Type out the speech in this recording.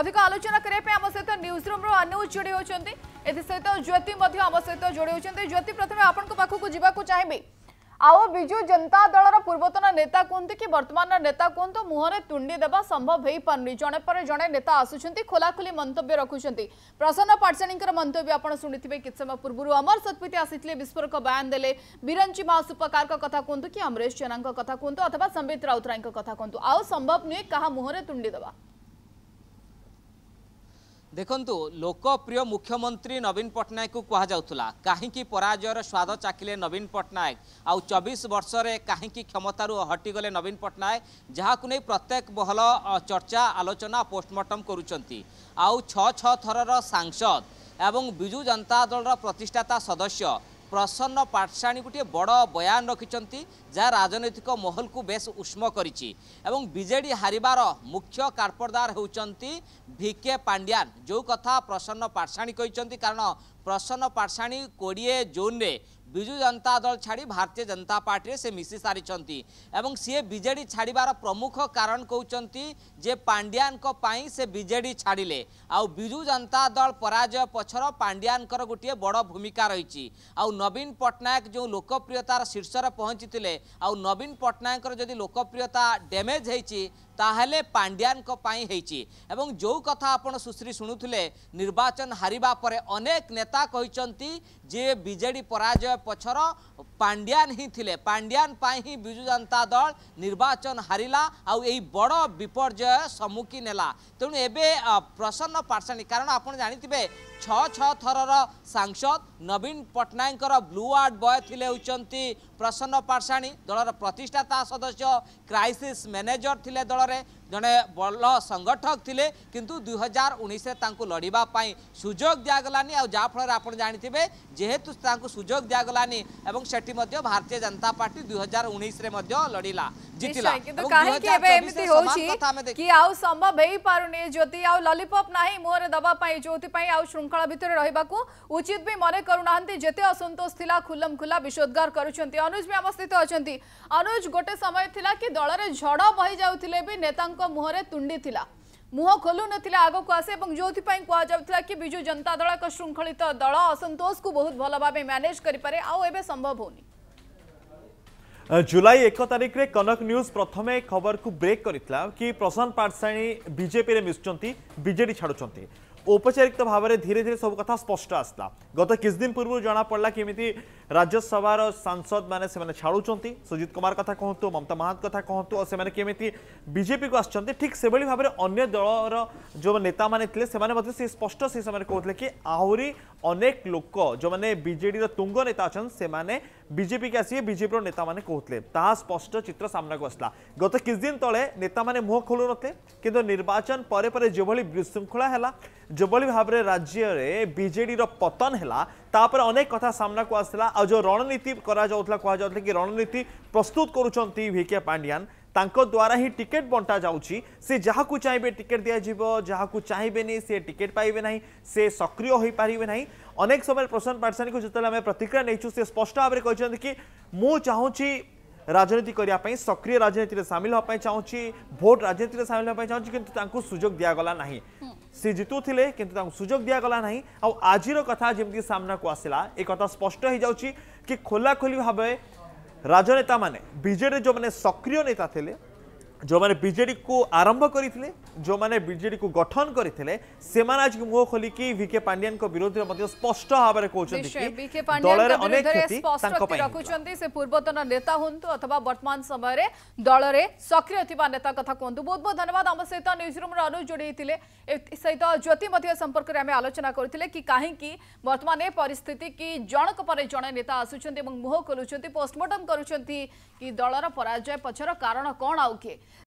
অধিক আলোচনা কৰে পেম অসৈত নিউজ ৰুমৰ আনউজ জড়িত হৈ আছে এতিয়া সৈতে জ্যোতি মধ্য অসৈত জড়িত হৈ আছে জ্যোতি প্ৰথমে আপোনাক পাখুকো জিবা কো চাইবে আৱ বিজু জনতা দলৰ পূৰ্বতন নেতা কোন্দ কি বৰ্তমানৰ নেতা কোন্দ মুহৰে টুণ্ডি দেবা সম্ভৱ হৈ পৰনি জনে পৰে জনে নেতা আছচନ୍ତି খোলাখুলি মন্তব্য ৰাখুচନ୍ତି প্ৰসন্ন পাৰচনীৰ মন্তব্য আপোন শুনিতিবে কি সময় পূৰ্বৰ আমাৰ সৈতে আছিলি বিস্ফোৰক বয়ান দিলে বিৰঞ্জী মাছুপাৰ কাৰক কথা কোন্দ কি অমৰেশ জনাং কা কথা কোন্দ অথবা সমীত ৰাউতৰাই কা কথা কোন্দ আৱ সম্ভৱ নহয় কা মুহৰে টুণ্ডি দেবা ଦେଖନ୍ତୁ ଲୋକପ୍ରିୟ ମୁଖ୍ୟମନ୍ତ୍ରୀ ନବୀନ ପଟ୍ଟନାୟକକୁ କୁହାଯାଉଥିଲା କାହିଁକି ପରାଜୟର ସ୍ୱାଦ ଚାଖିଲେ ନବୀନ ପଟ୍ଟନାୟକ ଆଉ ଚବିଶ ବର୍ଷରେ କାହିଁକି କ୍ଷମତାରୁ ହଟିଗଲେ ନବୀନ ପଟ୍ଟନାୟକ ଯାହାକୁ ନେଇ ପ୍ରତ୍ୟେକ ବହଲ ଚର୍ଚ୍ଚା ଆଲୋଚନା ପୋଷ୍ଟମର୍ଟମ୍ କରୁଛନ୍ତି ଆଉ ଛଅ ଛଅ ଥରର ସାଂସଦ ଏବଂ ବିଜୁ ଜନତା ଦଳର ପ୍ରତିଷ୍ଠାତା ସଦସ୍ୟ প্রসন্ন পাটসাণী গোটিয়ে বড় বয়ান রাখিছেন যা রাজনৈতিক মহলক বেশ উষ্ম করেছি এবং বিজেডি হারিবার মুখ্য কার্পদার হচ্ছেন ভিকে পাণ্ডিয়ান যে কথা প্রসন্ন পাটসাণী কিন্তু কারণ প্রসন্ন পাটসাণী কোড়িয়ে জুন্রে ବିଜୁ ଜନତା ଦଳ ଛାଡ଼ି ଭାରତୀୟ ଜନତା ପାର୍ଟିରେ ସେ ମିଶି ସାରିଛନ୍ତି ଏବଂ ସିଏ ବିଜେଡ଼ି ଛାଡ଼ିବାର ପ୍ରମୁଖ କାରଣ କହୁଛନ୍ତି ଯେ ପାଣ୍ଡିଆନଙ୍କ ପାଇଁ ସେ ବିଜେଡ଼ି ଛାଡ଼ିଲେ ଆଉ ବିଜୁ ଜନତା ଦଳ ପରାଜୟ ପଛର ପାଣ୍ଡିଆନଙ୍କର ଗୋଟିଏ ବଡ଼ ଭୂମିକା ରହିଛି ଆଉ ନବୀନ ପଟ୍ଟନାୟକ ଯେଉଁ ଲୋକପ୍ରିୟତାର ଶୀର୍ଷରେ ପହଞ୍ଚିଥିଲେ ଆଉ ନବୀନ ପଟ୍ଟନାୟକଙ୍କର ଯଦି ଲୋକପ୍ରିୟତା ଡ୍ୟାମେଜ୍ ହେଇଛି ତାହେଲେ ପାଣ୍ଡିଆନଙ୍କ ପାଇଁ ହେଇଛି ଏବଂ ଯେଉଁ କଥା ଆପଣ ସୁଶ୍ରୀ ଶୁଣୁଥିଲେ ନିର୍ବାଚନ ହାରିବା ପରେ ଅନେକ ନେତା କହିଛନ୍ତି ଯେ ବିଜେଡ଼ି ପରାଜୟ পছর পাণ্ডিয়ান হি লে পাণ্ডিয়ান হি বিজু জনতা দল নির্বাচন হারিলা এই বড় বিপর্যয় সম্মুখীন হল তেমন এবে প্রসন্ন পাটসাণী কারণ আপনার জাঁথিবে ଛଅ ଛଅ ଥରର ସାଂସଦ ନବୀନ ପଟ୍ଟନାୟକଙ୍କର ବ୍ଲୁ ଆର୍ଟ ବୟ ଥିଲେ ହେଉଛନ୍ତି ପ୍ରସନ୍ନ ପାର୍ସାଣୀ ଦଳର ପ୍ରତିଷ୍ଠାତା ସଦସ୍ୟ କ୍ରାଇସିସ୍ ମ୍ୟାନେଜର ଥିଲେ ଦଳରେ ଜଣେ ଭଲ ସଂଗଠକ ଥିଲେ କିନ୍ତୁ ଦୁଇ ହଜାର ଉଣେଇଶରେ ତାଙ୍କୁ ଲଢ଼ିବା ପାଇଁ ସୁଯୋଗ ଦିଆଗଲାନି ଆଉ ଯାହାଫଳରେ ଆପଣ ଜାଣିଥିବେ ଯେହେତୁ ତାଙ୍କୁ ସୁଯୋଗ ଦିଆଗଲାନି ଏବଂ ସେଠି ମଧ୍ୟ ଭାରତୀୟ ଜନତା ପାର୍ଟି ଦୁଇ ହଜାର ଉଣେଇଶରେ ମଧ୍ୟ ଲଢ଼ିଲା ଜିତିଲା କିନ୍ତୁ କାହିଁକି ଏବେ ଏମିତି ହେଉଛି କି ଆଉ ସମ୍ଭବ ହେଇପାରୁନି ଜ୍ୟୋତି ଆଉ ଲଲିପପ୍ ନାହିଁ ମୁହଁରେ ଦେବା ପାଇଁ ଯେଉଁଥିପାଇଁ ଆଉ ଶୃଙ୍ଖଳା श्रृंखला भितर रहिबाकु उचित भी मने करुनांती जते असंतोष थिला खुल्लम खुल्ला विषोदगार करुचंती अनुज भी अवस्थित अछंती अनुज गोटे समय थिला कि दळ रे झडो बही जाउथिले भी नेतांको मुहरे तुंडी थिला मुह खोलू नथिला को आसे एवं ज्योति पई कि बिजू जनता दळ एक श्रृंखलित दळ असंतोष को बहुत भलभाबे मैनेज करि जुलाई एक तारीख रे कनक न्यूज प्रथम खबर को ब्रेक करशांत पाठशाणी बीजेपी में मिशुच्च बजे छाड़ औपचारिकता भाव में धीरे धीरे सब कथ स्पष्ट आसला गत दिन पूर्व जना पड़ा किमी राज्यसभा सांसद मैंने छाड़ सुजित कुमार कथा कहतु ममता महांत कथा कहतु और सेने केमी बीजेपी को आठ से भाव में अगर दल जो नेता मैंने से स्पष्ट से कहते कि आहरी अनेक लोक जो मैंने विजेर तुंग नेता अच्छा से ବିଜେପିକି ଆସିକି ବିଜେପିର ନେତାମାନେ କହୁଥିଲେ ତାହା ସ୍ପଷ୍ଟ ଚିତ୍ର ସାମ୍ନାକୁ ଆସିଲା ଗତ କିଛି ଦିନ ତଳେ ନେତାମାନେ ମୁହଁ ଖୋଲୁନଥିଲେ କିନ୍ତୁ ନିର୍ବାଚନ ପରେ ପରେ ଯେଭଳି ବିଶୃଙ୍ଖଳା ହେଲା যেভাবে ভাবে রাজ্যের বিজেডির পতন হলা তাপরে অনেক কথা সামনাকু আসলা আজ রণনীতি করা যাওয়া কুয়া যাওয়া কি রণনীতি প্রস্তুত করছেন ভিকে পাণ্ডিয়ান ତାଙ୍କ ଦ୍ୱାରା ହିଁ ଟିକେଟ୍ ବଣ୍ଟା ଯାଉଛି ସେ ଯାହାକୁ ଚାହିଁବେ ଟିକେଟ୍ ଦିଆଯିବ ଯାହାକୁ ଚାହିଁବେନି ସେ ଟିକେଟ୍ ପାଇବେ ନାହିଁ ସେ ସକ୍ରିୟ ହୋଇପାରିବେ ନାହିଁ ଅନେକ ସମୟରେ ପ୍ରଶାନ୍ତ ପାଟସାନୀଙ୍କୁ ଯେତେବେଳେ ଆମେ ପ୍ରତିକ୍ରିୟା ନେଇଛୁ ସେ ସ୍ପଷ୍ଟ ଭାବରେ କହିଛନ୍ତି କି ମୁଁ ଚାହୁଁଛି রাজনীতি করা সক্রিয় রাজনীতি সামিল হওয়া চাহুছি ভোট রাজনীতি সামিল হওয়া চাহুছি কিন্তু তাঁকু সুযোগ দিয়াগলা না সে জিতুলে কিন্তু তাঁকু সুযোগ দিয়াগলা না আজির কথা যেমি সামনাকু আসলা এ কথা স্পষ্ট হয়ে যাচ্ছি কি খোলাখোলি ভাবে રાજનેતામાને બીજેડી જો મને સક્રિય નેતા થેલે जो मैंने बजे को आरंभ करते जो मैंने बजे को गठन करते से आज मुह खोल विके पांडियान विरोध में स्पष्ट भाव में कौन रखुं से पूर्वतन नेता हूँ अथवा बर्तमान समय दल ने सक्रिय नेता कथ कहत बहुत बहुत धन्यवाद आम सहित न्यूज रूम अनुज जोड़े सहित ज्योति संपर्क में आम आलोचना करते कि कहीं बर्तमान परिस्थिति कि जड़क पर जड़े नेता आसुँच मुह खोलुँच पोस्टमर्टम कर दलर पराजय पक्षर कारण कौन आउ किए